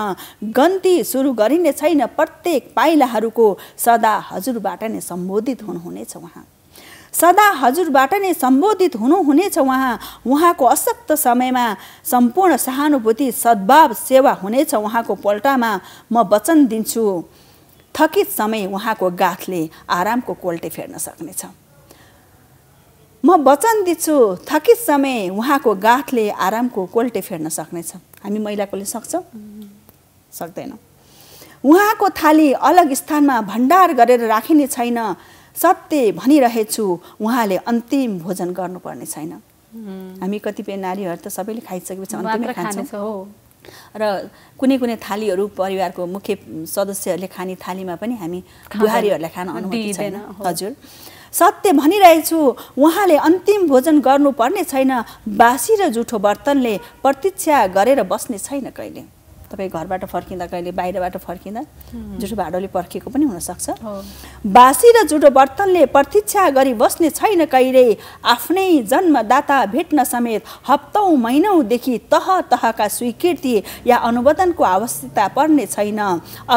गन्ती सुरु गरिने छैन प्रत्येक पाइलाहरूको सदा हजुरबाट नै सम्बोधित हुनुहुनेछ उहाँ सदा हजुरबाट नै सम्बोधित हुनुहुनेछ उहाँ उहाँको अशक्त समयमा सम्पूर्ण सहानुभूति सद्भाव सेवा हुनेछ उहाँको पल्टामा म वचन दिन्छु थकित समय उहाँको गाथले आरामको कोल्टे फेर्न सक्नेछ म वचन दिन्छु थकित समय उहाँको गाठले आरामको कोल्टे फेर्न सक्नेछ हामी महिलाकोले सक्छौँ सक्दैनौँ उहाँको थाली अलग स्थानमा भण्डार गरेर राखिने छैन सत्य भनिरहेछु उहाँले अन्तिम भोजन गर्नुपर्ने छैन हामी कतिपय नारीहरू त सबैले खाइसकेपछि अन्तिमै खान्छौँ र कुनै कुनै थालीहरू परिवारको मुख्य सदस्यहरूले खाने थालीमा पनि हामी बुहारीहरूलाई खान अनुमति छैन हजुर सत्य भनिरहेछु उहाँले अन्तिम भोजन गर्नुपर्ने छैन बासी र जुठो बर्तनले प्रतीक्षा गरेर बस्ने छैन कहिले तपाईँ घरबाट फर्किँदा कहिले बाहिरबाट फर्किँदा जुठो भाडोले पर्खेको पनि हुनसक्छ बासी र जुठो बर्तनले प्रतीक्षा गरी बस्ने छैन कहिले आफ्नै जन्मदाता भेट्न समेत हप्तौँ महिनौदेखि तह तहका स्वीकृति या अनुमोदनको आवश्यकता पर्ने छैन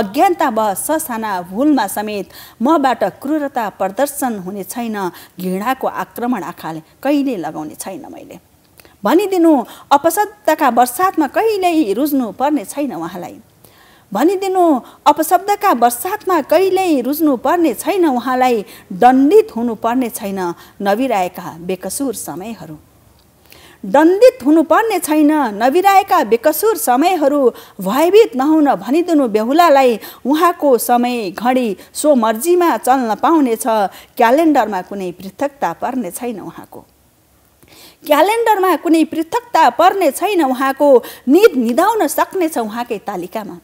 अज्ञानता वा ससाना भुलमा समेत मबाट क्रूरता प्रदर्शन हुने छैन घृणाको आक्रमण आँखाले कहिले लगाउने छैन मैले भनिदिनु अपशब्दका बर्सातमा कहिल्यै रुज्नु पर्ने छैन उहाँलाई भनिदिनु अपशब्दका बर्सातमा कहिल्यै रुज्नु पर्ने छैन उहाँलाई दण्डित हुनुपर्ने छैन नबिराएका बेकसुर समयहरू दण्डित हुनुपर्ने छैन नबिराएका बेकसुर समयहरू भयभीत नहुन भनिदिनु बेहुलालाई उहाँको समय घडी सो मर्जीमा चल्न पाउनेछ क्यालेन्डरमा कुनै पृथकता पर्ने छैन उहाँको क्यालेन्डरमा कुनै पृथकता पर्ने छैन उहाँको निद निधाउन सक्नेछ उहाँकै तालिकामा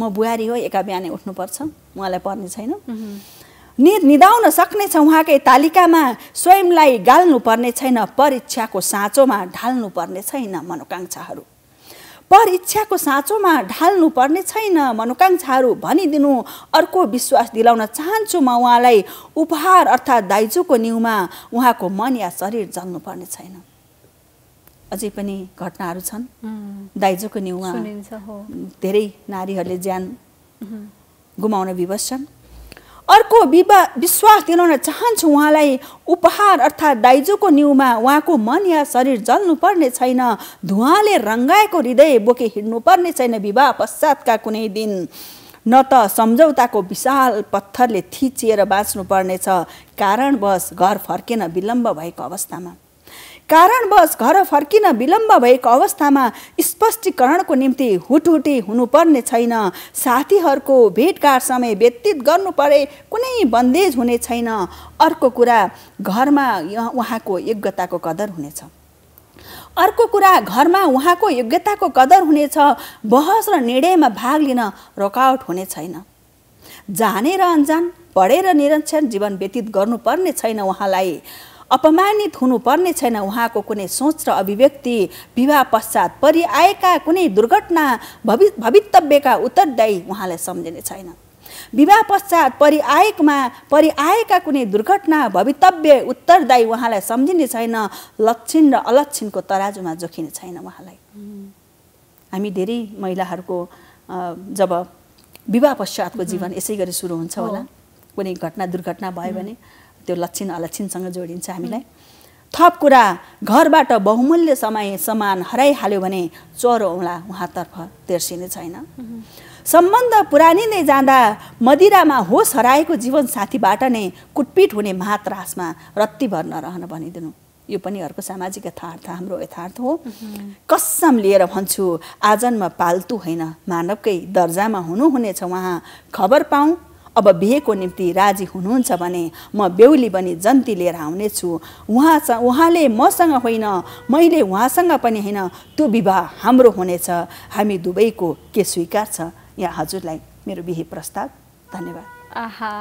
म बुहारी हो एका बिहानै उठ्नुपर्छ उहाँलाई पर्ने छैन निद निधाउन सक्नेछ उहाँकै तालिकामा स्वयंलाई गाल्नु पर्ने छैन परीक्षाको साँचोमा ढाल्नु पर्ने छैन मनोकाङ्क्षाहरू पर इच्छाको साँचोमा ढाल्नु पर्ने छैन मनोकाङ्क्षाहरू भनिदिनु अर्को विश्वास दिलाउन चाहन्छु म उहाँलाई उपहार अर्थात् दाइजोको न्युमा उहाँको मन या शरीर पर्ने छैन अझै पनि घटनाहरू छन् दाइजोको न्युमा धेरै नारीहरूले ज्यान गुमाउन विवश छन् अर्को विवा विश्वास दिलाउन चाहन्छु उहाँलाई उपहार अर्थात् दाइजोको न्युमा उहाँको मन या शरीर जल्नुपर्ने छैन धुवाले रङ्गाएको हृदय बोके हिँड्नुपर्ने छैन विवाह पश्चातका कुनै दिन न त सम्झौताको विशाल पत्थरले थिचिएर बाँच्नुपर्नेछ कारणवश घर फर्केन विलम्ब भएको अवस्थामा कारणवश घर फर्किन विलम्ब भएको अवस्थामा स्पष्टीकरणको निम्ति हुटहुटी हुनुपर्ने छैन साथीहरूको भेटघाट समय व्यतीत गर्नु परे कुनै बन्देज हुने छैन अर्को कुरा घरमा उहाँको योग्यताको कदर हुनेछ अर्को कुरा घरमा उहाँको योग्यताको कदर हुनेछ बहस र निर्णयमा भाग लिन रोकावट हुने छैन जाने र अन्जान पढेर निरक्षर जीवन व्यतीत गर्नुपर्ने छैन उहाँलाई अपमानित हुनुपर्ने छैन उहाँको कुनै सोच र अभिव्यक्ति विवाह पश्चात परिआएका कुनै दुर्घटना भवि भवितव्यका उत्तरदायी उहाँलाई सम्झिने छैन विवाह पश्चात परिआएकमा परिआएका कुनै दुर्घटना भवितव्य उत्तरदायी उहाँलाई सम्झिने छैन लक्षण र अलक्षणको तराजुमा जोखिने छैन उहाँलाई हामी धेरै महिलाहरूको जब विवाह पश्चातको जीवन यसै गरी सुरु हुन्छ होला कुनै घटना दुर्घटना भयो भने त्यो लक्षण अलक्षणसँग जोडिन्छ हामीलाई थप कुरा घरबाट बहुमूल्य समय सामान हराइहाल्यो भने चरो औँला उहाँतर्फ तेर्सिने छैन सम्बन्ध पुरानी नै जाँदा मदिरामा होस हराएको जीवन साथीबाट नै कुटपिट हुने महात्रासमा रत्ती भर्न रहन भनिदिनु यो पनि अर्को सामाजिक यथार्थ हाम्रो यथार्थ हो कसम लिएर भन्छु आजन्म पाल्तु होइन मानवकै दर्जामा हुनुहुनेछ उहाँ खबर पाऊँ अब बिहेको निम्ति राजी हुनुहुन्छ भने म बेहुली बनी जन्ती लिएर आउनेछु उहाँसँग उहाँले मसँग होइन मैले उहाँसँग पनि होइन त्यो विवाह हाम्रो हुनेछ हामी दुवैको के स्वीकार छ यहाँ हजुरलाई मेरो बिहे प्रस्ताव धन्यवाद आहा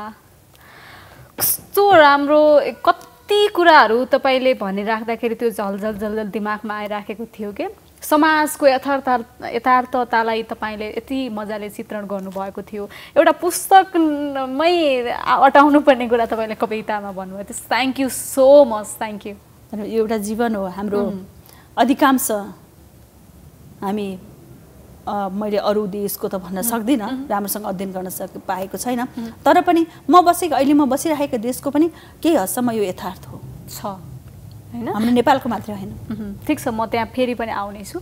कस्तो राम्रो कति कुराहरू तपाईँले भनिराख्दाखेरि त्यो झलझल झलझल दिमागमा आइराखेको थियो कि समाजको यथार्थ यथार्थतालाई तपाईँले यति मजाले चित्रण गर्नुभएको थियो एउटा पुस्तकमै अटाउनु पर्ने कुरा तपाईँले कवितामा भन्नुभयो त्यस thank you so much thank you एउटा जीवन हो हाम्रो अधिकांश हामी मैले अरू देशको त भन्न सक्दिनँ राम्रोसँग अध्ययन गर्न सक पाएको छैन तर पनि म बसेको अहिले म बसिरहेको देशको पनि केही हदसम्म यो यथार्थ हो छ होइन हाम्रो नेपालको मात्रै होइन ठिक छ म त्यहाँ फेरि पनि छु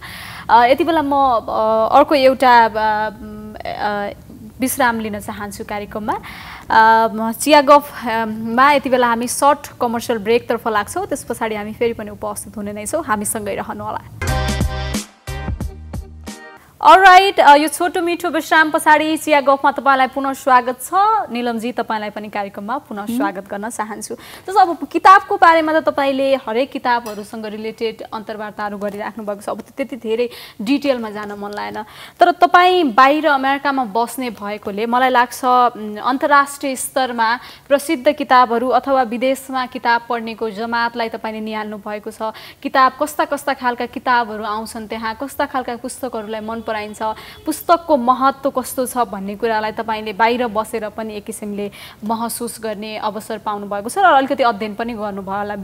यति बेला म अर्को एउटा विश्राम लिन चाहन्छु कार्यक्रममा चियागफमा यति बेला हामी सर्ट कमर्सियल ब्रेकतर्फ लाग्छौँ त्यस पछाडि हामी फेरि पनि उपस्थित हुने नै छौँ हामीसँगै रहनुहोला राइट uh, यो छोटो मिठो विश्राम पछाडि चिया गफमा तपाईँलाई पुनः स्वागत छ निलमजी तपाईँलाई पनि कार्यक्रममा पुनः स्वागत गर्न चाहन्छु जस्तो अब किताबको बारेमा त तपाईँले हरेक किताबहरूसँग रिलेटेड अन्तर्वार्ताहरू गरिराख्नु भएको छ अब त्यति धेरै डिटेलमा जान मन लागेन तर तपाईँ बाहिर अमेरिकामा बस्ने भएकोले मलाई लाग्छ अन्तर्राष्ट्रिय स्तरमा प्रसिद्ध किताबहरू अथवा विदेशमा किताब पढ्नेको जमातलाई तपाईँले निहाल्नु भएको छ किताब कस्ता कस्ता खालका किताबहरू आउँछन् त्यहाँ कस्ता खालका पुस्तकहरूलाई मन पराइ गराइन्छ पुस्तकको महत्त्व कस्तो छ भन्ने कुरालाई तपाईँले बाहिर बसेर पनि एक किसिमले महसुस गर्ने अवसर पाउनुभएको छ र अलिकति अध्ययन पनि गर्नुभयो होला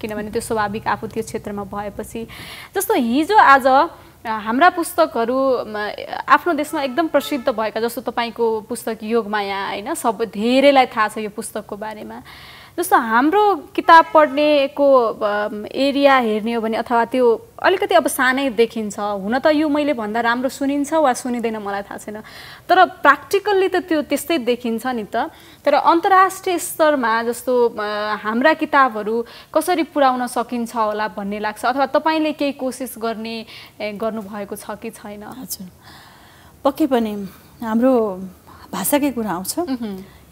किनभने त्यो स्वाभाविक आफू त्यो क्षेत्रमा भएपछि जस्तो हिजो आज हाम्रा पुस्तकहरू आफ्नो देशमा एकदम प्रसिद्ध भएका जस्तो तपाईँको पुस्तक योगमाया होइन सब धेरैलाई थाहा छ यो पुस्तकको बारेमा जस्तो हाम्रो किताब पढ्नेको एरिया हेर्ने हो भने अथवा त्यो अलिकति अब सानै देखिन्छ हुन त यो मैले भन्दा राम्रो सुनिन्छ वा सुनिँदैन मलाई थाहा छैन तर प्र्याक्टिकल्ली त त्यो त्यस्तै देखिन्छ नि त तर अन्तर्राष्ट्रिय स्तरमा जस्तो हाम्रा किताबहरू कसरी पुर्याउन सकिन्छ होला भन्ने लाग्छ अथवा तपाईँले केही कोसिस गर्ने गर्नुभएको छ कि छैन हजुर पक्कै पनि हाम्रो भाषाकै कुरा आउँछ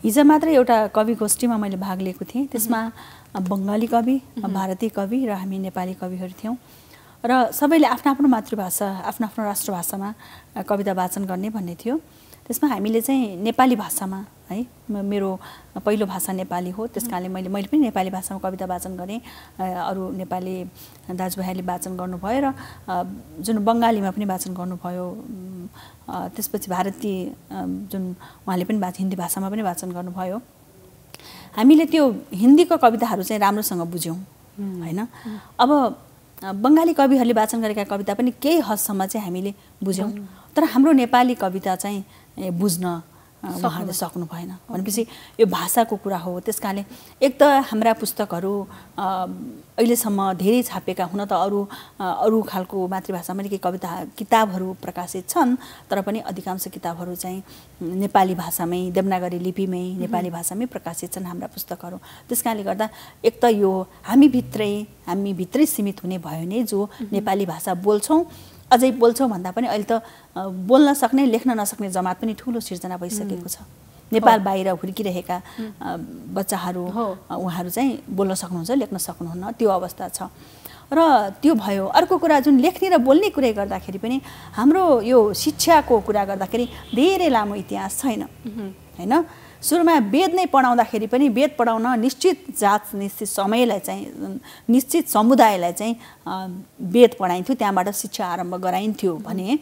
हिजो मात्र एउटा कवि गोष्ठीमा मैले भाग लिएको थिएँ त्यसमा बङ्गाली कवि भारतीय कवि र हामी नेपाली कविहरू थियौँ र सबैले आफ्नो आफ्नो मातृभाषा आफ्नो आफ्नो राष्ट्रभाषामा कविता वाचन गर्ने भन्ने थियो त्यसमा हामीले चाहिँ नेपाली भाषामा है मेरो पहिलो भाषा नेपाली हो त्यस कारणले मैले मैले पनि नेपाली भाषामा कविता वाचन गरेँ अरू नेपाली दाजुभाइहरूले वाचन गर्नुभयो र जुन बङ्गालीमा पनि वाचन गर्नुभयो त्यसपछि भारतीय जुन उहाँले पनि हिन्दी भाषामा पनि वाचन गर्नुभयो हामीले त्यो हिन्दीको कविताहरू चाहिँ राम्रोसँग बुझ्यौँ होइन अब बङ्गाली कविहरूले वाचन गरेका कविता पनि केही हदसम्म चाहिँ हामीले बुझ्यौँ तर हाम्रो नेपाली कविता चाहिँ बुझ्न उहाँहरूले सक्नु भएन भनेपछि यो भाषाको कुरा हो त्यस कारणले एक त हाम्रा पुस्तकहरू अहिलेसम्म धेरै छापेका हुन त अरू अरू खालको मातृभाषामा केही कविता किताबहरू प्रकाशित छन् तर पनि अधिकांश किताबहरू चाहिँ नेपाली भाषामै देवनागरी लिपिमै नेपाली भाषामै प्रकाशित छन् हाम्रा पुस्तकहरू त्यस कारणले गर्दा एक त यो हामीभित्रै हामीभित्रै सीमित हुने भयो भने जो नेपाली भाषा बोल्छौँ अझै बोल्छौँ भन्दा पनि अहिले त बोल्न सक्ने लेख्न नसक्ने जमात पनि ठुलो सिर्जना भइसकेको छ नेपाल बाहिर हुर्किरहेका बच्चाहरू उहाँहरू चाहिँ बोल्न सक्नुहुन्छ लेख्न सक्नुहुन्न त्यो अवस्था छ र त्यो भयो अर्को कुरा जुन लेख्ने र बोल्ने कुरै गर्दाखेरि पनि हाम्रो यो शिक्षाको कुरा गर्दाखेरि धेरै लामो इतिहास छैन होइन सुरुमा वेद नै पढाउँदाखेरि पनि वेद पढाउन निश्चित जात निश्चित समयलाई चाहिँ निश्चित समुदायलाई चाहिँ वेद पढाइन्थ्यो त्यहाँबाट शिक्षा आरम्भ गराइन्थ्यो भने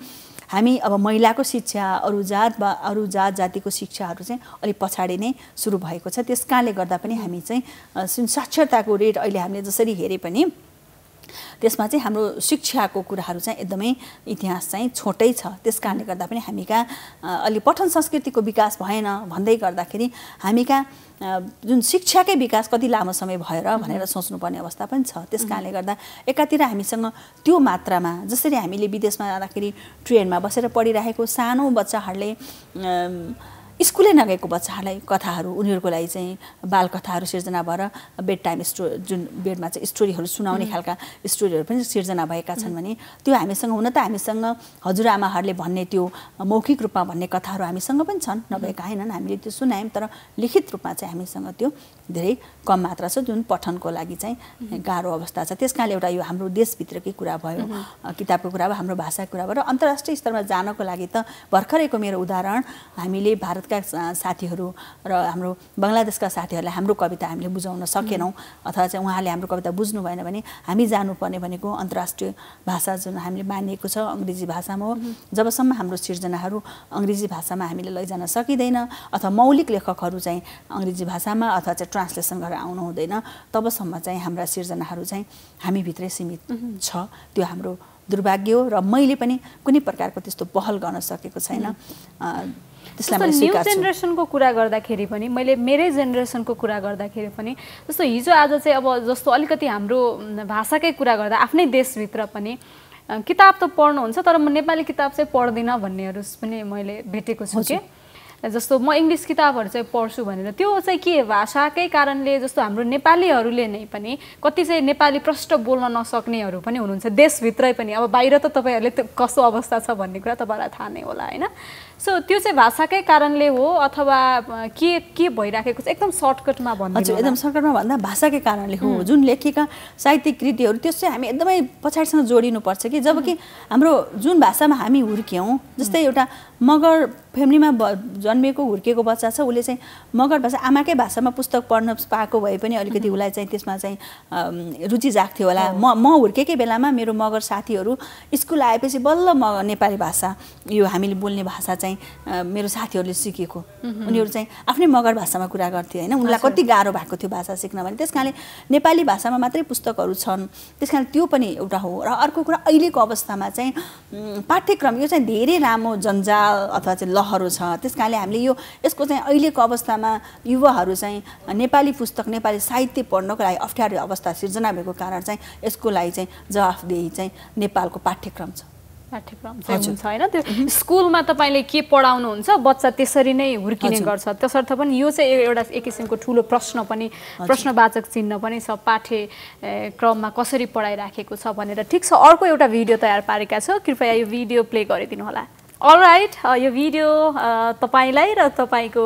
हामी अब महिलाको शिक्षा अरू जात वा अरू जात जातिको शिक्षाहरू चाहिँ अलिक पछाडि नै सुरु भएको छ त्यस कारणले गर्दा पनि हामी चाहिँ साक्षरताको रेट अहिले हामीले जसरी हेरे पनि त्यसमा चाहिँ हाम्रो शिक्षाको कुराहरू चाहिँ एकदमै इतिहास चाहिँ छोटै छ त्यस कारणले गर्दा पनि हामी कहाँ अलि पठन संस्कृतिको विकास भएन भन्दै गर्दाखेरि हामी कहाँ जुन शिक्षाकै विकास कति लामो समय भएर भनेर सोच्नुपर्ने अवस्था पनि छ त्यस कारणले गर्दा एकातिर हामीसँग त्यो मात्रामा जसरी हामीले विदेशमा जाँदाखेरि ट्रेनमा बसेर पढिरहेको सानो बच्चाहरूले स्कुलै नगएको बच्चाहरूलाई कथाहरू उनीहरूको लागि चाहिँ बाल बालकथाहरू सिर्जना भएर बेड टाइम स्टो जुन बेडमा चाहिँ स्टोरीहरू सुनाउने खालका स्टोरीहरू पनि सिर्जना भएका छन् भने त्यो हामीसँग हुन त हामीसँग हजुरआमाहरूले भन्ने त्यो मौखिक रूपमा भन्ने कथाहरू हामीसँग पनि छन् नभएका होइनन् हामीले त्यो सुनायौँ तर लिखित रूपमा चाहिँ हामीसँग त्यो धेरै कम मात्रा छ जुन पठनको लागि चाहिँ गाह्रो अवस्था छ त्यस कारणले एउटा यो हाम्रो देशभित्रकै कुरा भयो किताबको कुरा भयो हाम्रो भाषाको कुरा भयो र अन्तर्राष्ट्रिय स्तरमा जानको लागि त भर्खरैको मेरो उदाहरण हामीले भारत भारतका साथीहरू र हाम्रो बङ्गलादेशका साथीहरूलाई हाम्रो कविता हामीले बुझाउन सकेनौँ अथवा चाहिँ उहाँले हाम्रो कविता बुझ्नु भएन भने हामी जानुपर्ने भनेको अन्तर्राष्ट्रिय भाषा जुन हामीले मानिएको छ अङ्ग्रेजी भाषामा हो जबसम्म हाम्रो सिर्जनाहरू अङ्ग्रेजी भाषामा हामीले लैजान सकिँदैन अथवा मौलिक लेखकहरू चाहिँ अङ्ग्रेजी भाषामा अथवा चाहिँ ट्रान्सलेसन गरेर आउनु हुँदैन तबसम्म चाहिँ हाम्रा सिर्जनाहरू चाहिँ हामीभित्रै सीमित छ त्यो हाम्रो दुर्भाग्य हो र मैले पनि कुनै प्रकारको त्यस्तो पहल गर्न सकेको छैन त्यसलाई मैले न्यू जेनेरेसनको कुरा गर्दाखेरि पनि मैले मेरै जेनेरेसनको कुरा गर्दाखेरि पनि जस्तो हिजो आज चाहिँ अब जस्तो अलिकति हाम्रो भाषाकै कुरा गर्दा आफ्नै देशभित्र पनि किताब त पढ्नुहुन्छ तर म नेपाली किताब चाहिँ पढ्दिनँ भन्नेहरू पनि मैले भेटेको छु कि जस्तो म इङ्ग्लिस किताबहरू चाहिँ पढ्छु भनेर त्यो चाहिँ के भाषाकै कारणले जस्तो हाम्रो नेपालीहरूले नै पनि कति चाहिँ नेपाली प्रष्ट बोल्न नसक्नेहरू पनि हुनुहुन्छ देशभित्रै पनि अब बाहिर त तपाईँहरूले कस्तो अवस्था छ भन्ने कुरा तपाईँलाई थाहा नै होला होइन सो त्यो चाहिँ भाषाकै कारणले हो अथवा के के भइराखेको छ एकदम सर्टकटमा भन्नु हजुर एकदम सर्टकटमा भन्दा भाषाकै कारणले हो जुन लेखेका साहित्यिक कृतिहरू त्यस चाहिँ हामी एकदमै पछाडिसँग जोडिनुपर्छ कि जब कि हाम्रो जुन भाषामा हामी हुर्क्यौँ जस्तै एउटा मगर फ्यामिलीमा जन्मिएको हुर्किएको बच्चा छ उसले चाहिँ मगर भाषा आमाकै भाषामा पुस्तक पढ्न पाएको भए पनि अलिकति उसलाई चाहिँ त्यसमा चाहिँ रुचि जाग्थ्यो होला म म हुर्केकै बेलामा मेरो मगर साथीहरू स्कुल आएपछि बल्ल म नेपाली भाषा यो हामीले बोल्ने भाषा चाहिँ चाहिँ मेरो साथीहरूले सिकेको उनीहरू चाहिँ आफ्नै मगर भाषामा कुरा गर्थे होइन उनलाई कति गाह्रो भएको थियो भाषा सिक्न भने त्यस कारणले नेपाली भाषामा मात्रै पुस्तकहरू छन् त्यस कारण त्यो पनि एउटा हो र अर्को कुरा अहिलेको अवस्थामा चाहिँ पाठ्यक्रम यो चाहिँ धेरै लामो जन्जाल अथवा चाहिँ लहरो छ त्यस कारणले हामीले यो यसको चाहिँ अहिलेको अवस्थामा युवाहरू चाहिँ नेपाली पुस्तक नेपाली साहित्य पढ्नको लागि अप्ठ्यारो अवस्था सिर्जना भएको कारण चाहिँ यसको लागि चाहिँ जवाफदेही चाहिँ नेपालको पाठ्यक्रम छ पाठ्यक्रम चाहिँ हुन्छ होइन त्यो स्कुलमा तपाईँले के पढाउनुहुन्छ बच्चा त्यसरी नै हुर्किने गर्छ तसर्थ पनि यो चाहिँ एउटा एक किसिमको ठुलो प्रश्न पनि प्रश्नवाचक चिन्ह पनि छ क्रममा कसरी पढाइराखेको छ भनेर ठिक छ अर्को एउटा भिडियो तयार पारेका छ कृपया यो भिडियो प्ले गरिदिनु होला अलराइट यो भिडियो तपाईँलाई र तपाईँको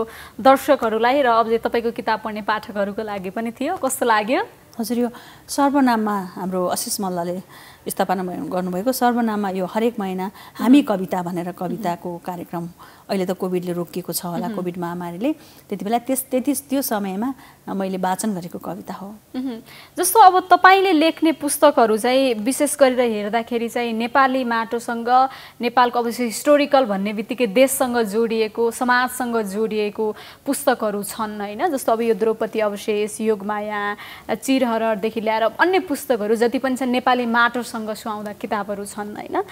दर्शकहरूलाई र अब तपाईँको किताब पढ्ने पाठकहरूको लागि पनि थियो कस्तो लाग्यो हजुर यो सर्वनाममा हाम्रो आशिष मल्लले स्थापना गर्नुभएको सर्वनाममा यो हरेक महिना हामी कविता भनेर कविताको कार्यक्रम अहिले त कोभिडले रोकिएको छ होला कोभिड महामारीले त्यति बेला त्यस त्यति त्यो समयमा मैले वाचन गरेको कविता हो जस्तो अब तपाईँले लेख्ने पुस्तकहरू चाहिँ विशेष गरेर हेर्दाखेरि चाहिँ नेपाली माटोसँग नेपालको अब हिस्टोरिकल भन्ने बित्तिकै देशसँग जोडिएको समाजसँग जोडिएको पुस्तकहरू छन् होइन जस्तो अब यो द्रौपदी अवशेष योगमाया चिरहरदेखि ल्याएर अन्य पुस्तकहरू जति पनि छन् नेपाली माटोसँग सँग सुहाउँदा किताबहरू छन् होइन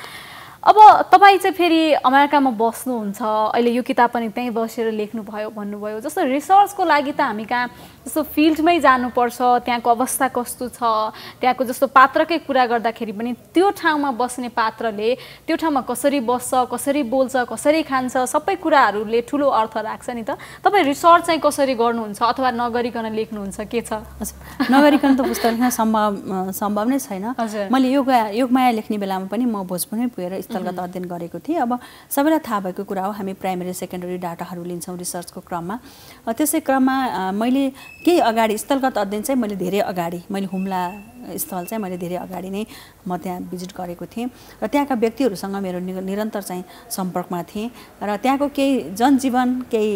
अब तपाईँ चाहिँ फेरि अमेरिकामा बस्नुहुन्छ अहिले यो किताब पनि त्यहीँ बसेर लेख्नुभयो भन्नुभयो जस्तो रिसर्चको लागि त हामी कहाँ जस्तो फिल्डमै जानुपर्छ त्यहाँको अवस्था कस्तो छ त्यहाँको जस्तो पात्रकै कुरा गर्दाखेरि पनि त्यो ठाउँमा बस्ने पात्रले त्यो ठाउँमा कसरी बस्छ कसरी बोल्छ कसरी खान्छ सबै कुराहरूले ठुलो अर्थ राख्छ नि त तपाईँ रिसर्च चाहिँ कसरी गर्नुहुन्छ अथवा नगरिकन लेख्नुहुन्छ के छ हजुर नगरिकन त पुस्तक लेख्न सम्भव सम्भव नै छैन हजुर मैले योगा योगमाया लेख्ने बेलामा पनि म भोजपुरमै पुगेर स्थलगत अध्ययन गरेको थिएँ अब सबैलाई थाहा भएको कुरा हो हामी प्राइमेरी सेकेन्डरी डाटाहरू लिन्छौँ रिसर्चको क्रममा त्यसै क्रममा मैले केही अगाडि स्थलगत अध्ययन चाहिँ मैले धेरै अगाडि मैले हुम्ला स्थल चाहिँ मैले धेरै अगाडि नै म त्यहाँ भिजिट गरेको थिएँ र त्यहाँका व्यक्तिहरूसँग मेरो निरन्तर चाहिँ सम्पर्कमा थिएँ र त्यहाँको केही जनजीवन केही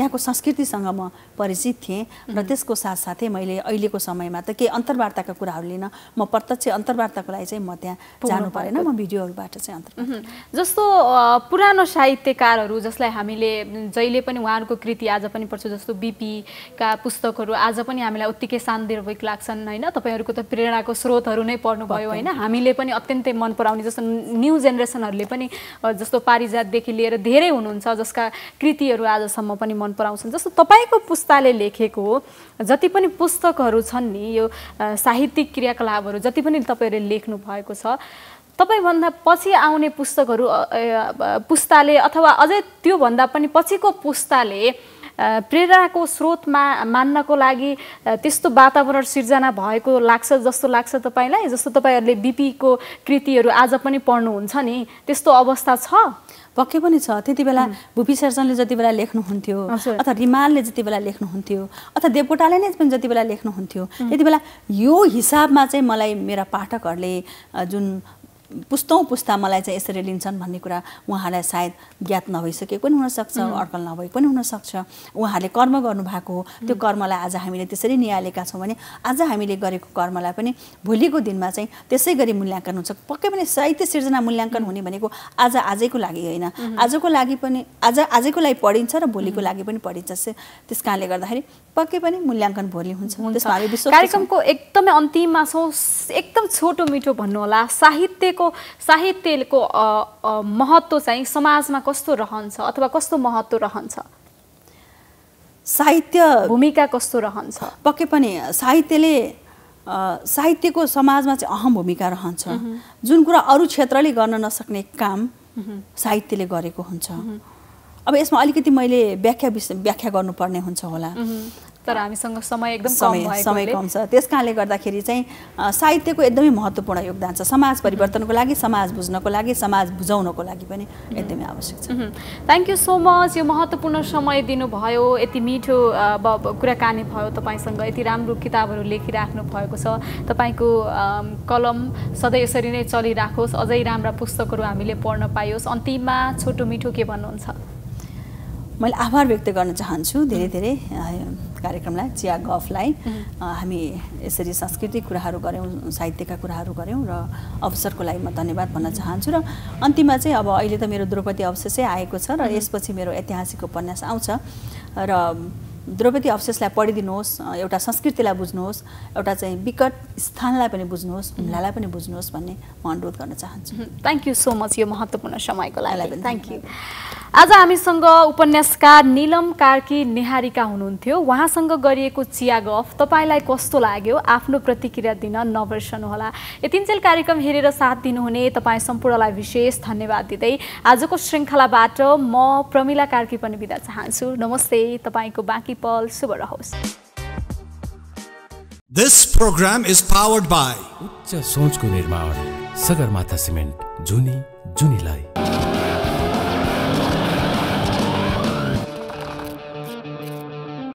त्यहाँको संस्कृतिसँग म परिचित थिएँ र त्यसको साथसाथै मैले अहिलेको समयमा त केही अन्तर्वार्ताका कुराहरू लिन म प्रत्यक्ष अन्तर्वार्ताको लागि चाहिँ म त्यहाँ जानु परेन म भिडियोहरूबाट चाहिँ जस्तो पुरानो साहित्यकारहरू जसलाई हामीले जहिले पनि उहाँहरूको कृति आज पनि पढ्छौँ जस्तो बिपीका पुस्तकहरू आज पनि हामीलाई उत्तिकै सान्दर्भिक लाग्छन् होइन तपाईँहरूको त प्रेरणाको स्रोतहरू नै पढ्नुभयो होइन हामीले पनि अत्यन्तै मन पराउने जस्तो न्यू जेनेरेसनहरूले पनि जस्तो पारिजातदेखि लिएर धेरै हुनुहुन्छ जसका कृतिहरू आजसम्म पनि मन पराउँछन् जस्तो तपाईँको पुस्ताले लेखेको जति पनि पुस्तकहरू छन् नि यो साहित्यिक क्रियाकलापहरू जति पनि तपाईँहरूले लेख्नु भएको छ तपाईँभन्दा पछि आउने पुस्तकहरू पुस्ताले अथवा अझै त्योभन्दा पनि पछिको पुस्ताले प्रेरणाको स्रोतमा मान्नको लागि त्यस्तो वातावरण सिर्जना भएको लाग्छ जस्तो लाग्छ तपाईँलाई जस्तो तपाईँहरूले बिपीको कृतिहरू आज पनि पढ्नुहुन्छ नि त्यस्तो अवस्था छ पक्कै पनि छ त्यति बेला भुपी सर्जनले जति बेला लेख्नुहुन्थ्यो अथवा रिमालले जति बेला लेख्नुहुन्थ्यो अथवा देवकोटाले नै पनि जति बेला लेख्नुहुन्थ्यो त्यति बेला यो हिसाबमा चाहिँ मलाई मेरा पाठकहरूले जुन पुस्तौँ पुस्ता मलाई चाहिँ यसरी लिन्छन् भन्ने कुरा उहाँलाई सायद ज्ञात नभइसकेको पनि हुनसक्छ अड्कल नभएको पनि हुनसक्छ उहाँहरूले कर्म गर्नुभएको हो त्यो कर्मलाई आज हामीले त्यसरी निहालेका छौँ भने आज हामीले गरेको कर्मलाई पनि भोलिको दिनमा चाहिँ त्यसै गरी मूल्याङ्कन हुन्छ पक्कै पनि साहित्य सिर्जना मूल्याङ्कन हुने भनेको आज आजैको लागि होइन आजको लागि पनि आज आजैको लागि पढिन्छ र भोलिको लागि पनि पढिन्छ त्यस कारणले गर्दाखेरि पक्कै पनि मूल्याङ्कन भोलि हुन्छ कार्यक्रमको एकदमै अन्तिममा छौँ एकदम छोटो मिठो भन्नुहोला साहित्य तपाईँको साहित्यको महत्त्व चाहिँ समाजमा कस्तो रहन्छ अथवा कस्तो महत्त्व रहन्छ साहित्य भूमिका कस्तो रहन्छ पक्कै पनि साहित्यले साहित्यको समाजमा चाहिँ अहम भूमिका रहन्छ जुन कुरा अरू क्षेत्रले गर्न नसक्ने काम साहित्यले गरेको हुन्छ अब यसमा अलिकति मैले व्याख्या विष व्याख्या गर्नुपर्ने हुन्छ होला तर हामीसँग समय एकदम समय समय कम छ त्यस कारणले गर्दाखेरि चाहिँ साहित्यको एकदमै महत्त्वपूर्ण योगदान छ समाज परिवर्तनको लागि समाज बुझ्नको लागि समाज बुझाउनको लागि पनि एकदमै आवश्यक छ थ्याङ्क यू सो मच यो महत्त्वपूर्ण समय दिनुभयो यति मिठो कुराकानी भयो तपाईँसँग यति राम्रो किताबहरू लेखिराख्नु भएको छ तपाईँको कलम सधैँ यसरी नै चलिराखोस् अझै राम्रा पुस्तकहरू हामीले पढ्न पाइयोस् अन्तिममा छोटो मिठो के भन्नुहुन्छ मैले आभार व्यक्त गर्न चाहन्छु धेरै धेरै कार्यक्रमलाई चिया गफलाई हामी यसरी सांस्कृतिक कुराहरू गऱ्यौँ साहित्यका कुराहरू गऱ्यौँ र अवसरको लागि म धन्यवाद भन्न चाहन्छु र अन्तिममा चाहिँ अब अहिले त मेरो द्रौपदी अवशेषै आएको छ र यसपछि मेरो ऐतिहासिक उपन्यास आउँछ र द्रौपदी अवशेषलाई पढिदिनुहोस् एउटा संस्कृतिलाई बुझ्नुहोस् एउटा चाहिँ विकट स्थानलाई पनि बुझ्नुहोस् हुम्लालाई पनि बुझ्नुहोस् भन्ने म अनुरोध गर्न चाहन्छु थ्याङ्क यू सो मच यो महत्त्वपूर्ण समयको लागि थ्याङ्क यू आज हामीसँग उपन्यासकार निलम कार्की नेहारिका हुनुहुन्थ्यो उहाँसँग गरिएको चिया गफ तपाईँलाई कस्तो लाग्यो आफ्नो प्रतिक्रिया दिन नबिर्सनुहोला यतिन्जेल कार्यक्रम हेरेर साथ दिनुहुने तपाईँ सम्पूर्णलाई विशेष धन्यवाद दिँदै आजको श्रृङ्खलाबाट म प्रमिला कार्की पनि बिदा चाहन्छु नमस्ते तपाईँको बाँकी पल शुभ रहोस् this program is powered by उच्च सोचको निर्माण सगरमाथा सिमेन्ट जुनी जुनीलाई